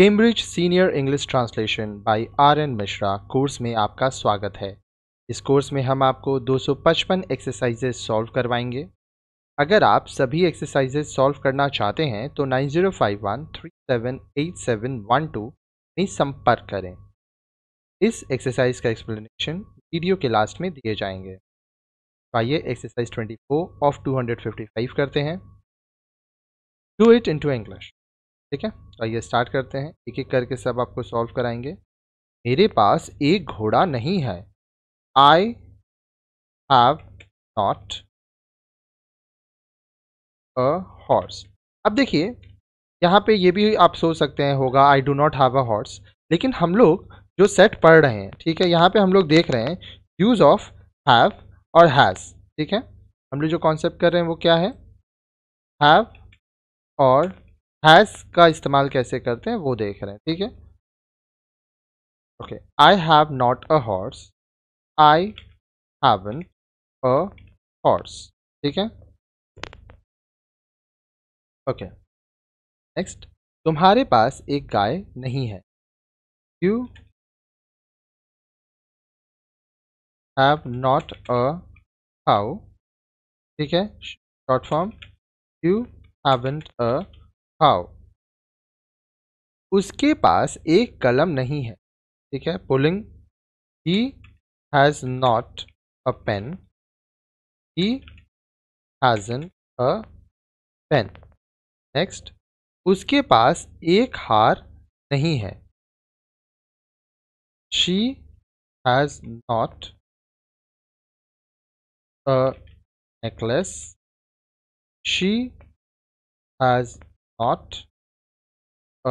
Cambridge senior English translation by R N Mishra course में आपका स्वागत है इस कोर्स में हम आपको 255 एक्सरसाइजेज सॉल्व करवाएंगे अगर आप सभी एक्सरसाइजेज सॉल्व करना चाहते हैं तो 9051378712 में संपर्क करें इस एक्सरसाइज का एक्सप्लेनेशन वीडियो के लास्ट में दिए जाएंगे तो आइए एक्सरसाइज 24 ऑफ 255 करते हैं डू इट टू इंग्लिश ठीक है तो आइए स्टार्ट करते हैं एक एक करके सब आपको सॉल्व कराएंगे मेरे पास एक घोड़ा नहीं है I have not a horse अब देखिए यहाँ पे ये भी आप सोच सकते हैं होगा I do not have a horse लेकिन हम लोग जो सेट पढ़ रहे हैं ठीक है यहाँ पे हम लोग देख रहे हैं यूज़ ऑफ हैव और हैज़ ठीक है हम लोग जो कॉन्सेप्ट कर रहे हैं वो क्या है हैव और हैज़ का इस्तेमाल कैसे करते हैं वो देख रहे हैं ठीक है okay I have not a horse I haven't a horse ठीक है ओके नेक्स्ट तुम्हारे पास एक गाय नहीं है you have not a how ठीक है short form you haven't a how उसके पास एक कलम नहीं है ठीक है पुलिंग he has not a pen he hasn't a pen next उसके पास एक हार नहीं है she has not a necklace she has not a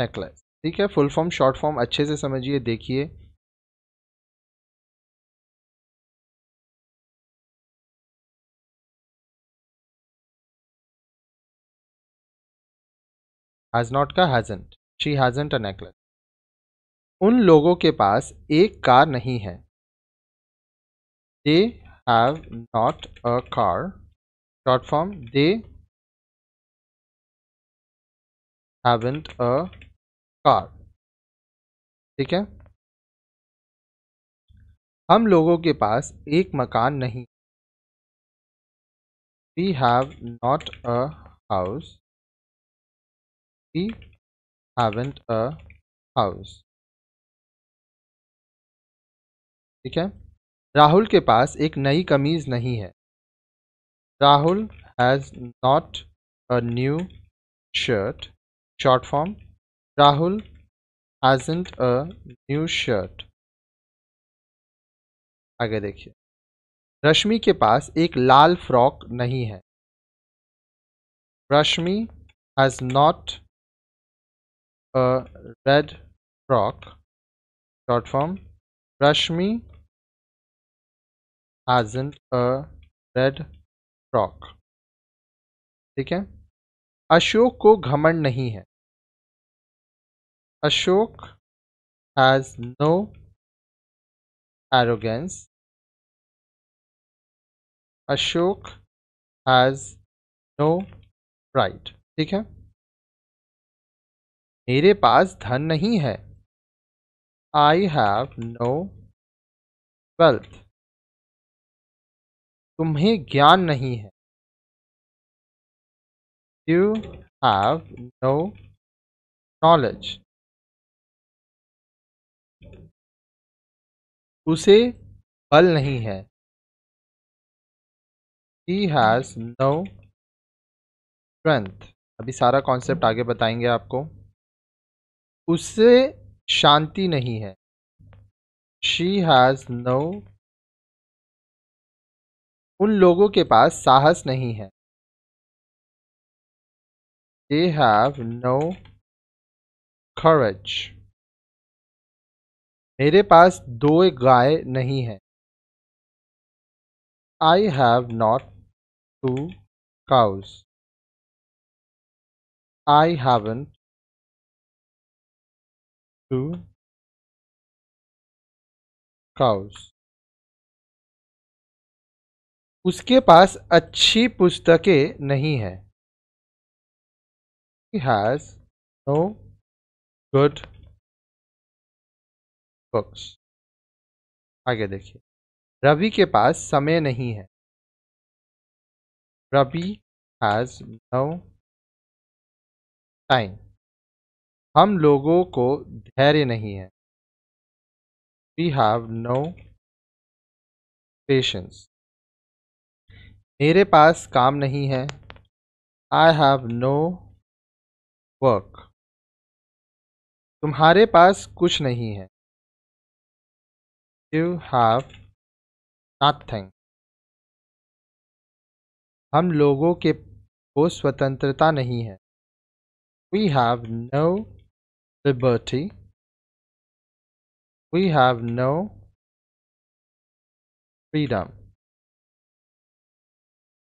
necklace ठीक है फुल फॉर्म शॉर्ट फॉर्म अच्छे से समझिए देखिए हैज नॉट का हैजेंट शी हैजेंट अ नेकलेस उन लोगों के पास एक कार नहीं है they have not a car short form they haven't a car ठीक है हम लोगों के पास एक मकान नहीं we have not a house we haven't a house ठीक है राहुल के पास एक नई कमीज नहीं है Rahul has not a new shirt Short form Rahul hasn't a new shirt. आगे देखिए रश्मि के पास एक लाल फ्रॉक नहीं है Rashmi has not a red frock short form Rashmi hasn't a red frock ठीक है अशोक को घमंड नहीं है Ashok has no arrogance. Ashok has no pride. ठीक है मेरे पास धन नहीं है I have no wealth. तुम्हें ज्ञान नहीं है You have no knowledge. उसे बल नहीं है ही हैज़ नो स्ट्रेंथ अभी सारा कॉन्सेप्ट आगे बताएंगे आपको उससे शांति नहीं है शी हैज़ नो उन लोगों के पास साहस नहीं है दे हैव नो courage मेरे पास दो गाय नहीं है I have not two cows I haven't two cows उसके पास अच्छी पुस्तकें नहीं है हैज़ नो गुड बुक्स आगे देखिए रवि के पास समय नहीं है रवि हैज नो टाइम हम लोगों को धैर्य नहीं है वी हैव नो पेशेंस मेरे पास काम नहीं है आई हैव नो वर्क तुम्हारे पास कुछ नहीं है you have nothing हम लोगों के को स्वतंत्रता नहीं है we have no liberty we have no freedom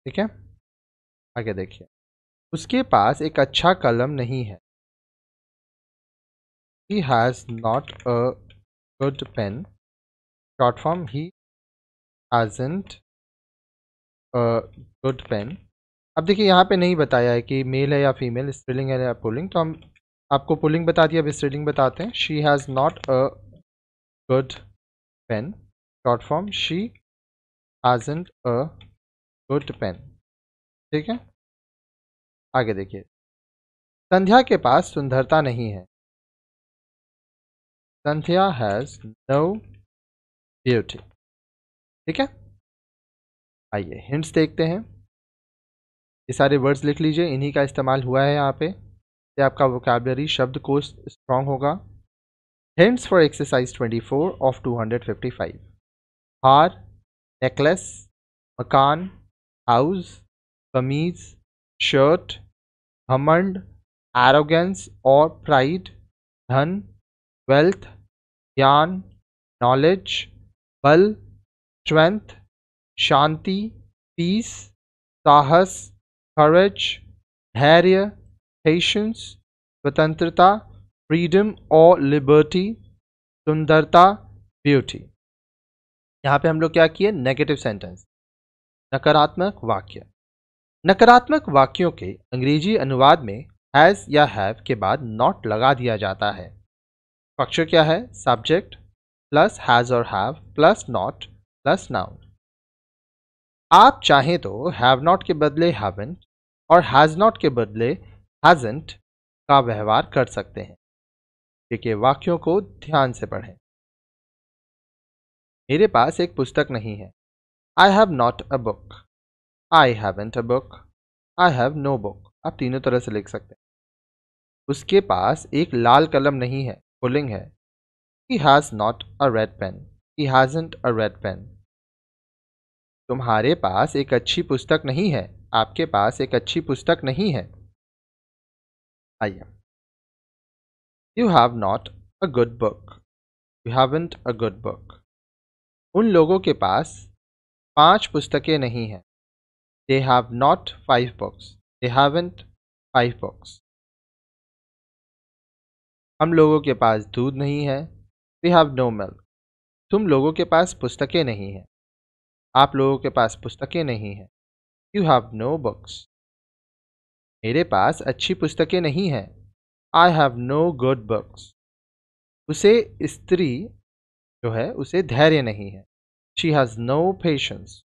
ठीक है आगे देखिए उसके पास एक अच्छा कलम नहीं है he has not a good pen short form he hasn't a uh, good pen अब देखिए यहाँ पे नहीं बताया है कि मेल है या फीमेल स्त्रीलिंग है या पुलिंग तो हम आपको पुलिंग बता दिया अब स्त्रीलिंग बताते हैं she has not a good pen short form she hasn't a good pen ठीक है आगे देखिए संध्या के पास सुंदरता नहीं है संध्या हैज़ नो ब्यूटी ठीक है आइए हिंट्स देखते हैं ये सारे वर्ड्स लिख लीजिए इन्हीं का इस्तेमाल हुआ है यहाँ पे ये आपका वोकेबलरी शब्द कोश स्ट्रांग होगा हिंट्स फॉर एक्सरसाइज 24 ऑफ 255 हार नेकलेस मकान हाउस कमीज शर्ट घमंड एरोगेंस और प्राइड धन वेल्थ ज्ञान नॉलेज बल स्ट्रेंथ शांति पीस साहस करेज धैर्य पेशेंस स्वतंत्रता फ्रीडम और लिबर्टी सुंदरता ब्यूटी यहाँ पे हम लोग क्या किए नेगेटिव सेंटेंस नकारात्मक वाक्य नकारात्मक वाक्यों के अंग्रेजी अनुवाद में हैज़ या हैव के बाद नॉट लगा दिया जाता है पक्ष क्या है सब्जेक्ट प्लस हैज़ और have plus not plus noun आप चाहें तो हैव नॉट के बदले हैवेंट और हैज़ नॉट के बदले हैजेंट का व्यवहार कर सकते हैं क्योंकि वाक्यों को ध्यान से पढ़ें मेरे पास एक पुस्तक नहीं है I have not a book I haven't a book I have no book आप तीनों तरह से लिख सकते हैं उसके पास एक लाल कलम नहीं है पुलिंग है He has not a red pen. He hasn't a red pen. तुम्हारे पास एक अच्छी पुस्तक नहीं है आपके पास एक अच्छी पुस्तक नहीं है आइए you have not a good book you haven't a good book उन लोगों के पास पांच पुस्तकें नहीं हैं they have not five books they haven't five books हम लोगों के पास दूध नहीं है वी हैव नो मिल्क तुम लोगों के पास पुस्तकें नहीं हैं आप लोगों के पास पुस्तकें नहीं हैं यू हैव नो बुक्स मेरे पास अच्छी पुस्तकें नहीं हैं I have no good books उसे स्त्री जो है उसे धैर्य नहीं है शी हैज़ नो पेशेंस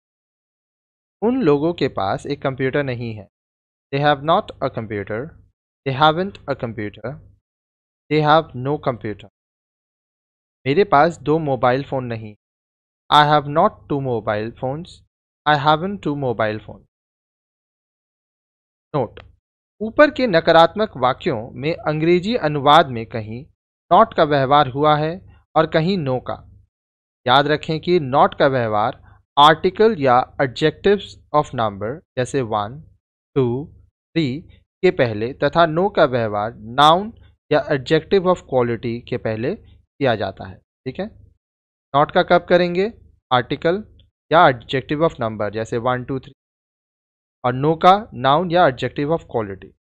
उन लोगों के पास एक कंप्यूटर नहीं है they have not a computer they haven't a computer they have no computer मेरे पास दो मोबाइल फ़ोन नहीं I have not two mobile phones I haven't two mobile phone note ऊपर के नकारात्मक वाक्यों में अंग्रेजी अनुवाद में कहीं नॉट का व्यवहार हुआ है और कहीं नो का याद रखें कि नॉट का व्यवहार आर्टिकल या एडजेक्टिव्स ऑफ नंबर जैसे वन टू थ्री के पहले तथा नो का व्यवहार नाउन या एडजेक्टिव ऑफ क्वालिटी के पहले किया जाता है ठीक है नॉट का कब करेंगे आर्टिकल या एडजेक्टिव ऑफ नंबर जैसे वन टू थ्री और नो का नाउन या एडजेक्टिव ऑफ क्वालिटी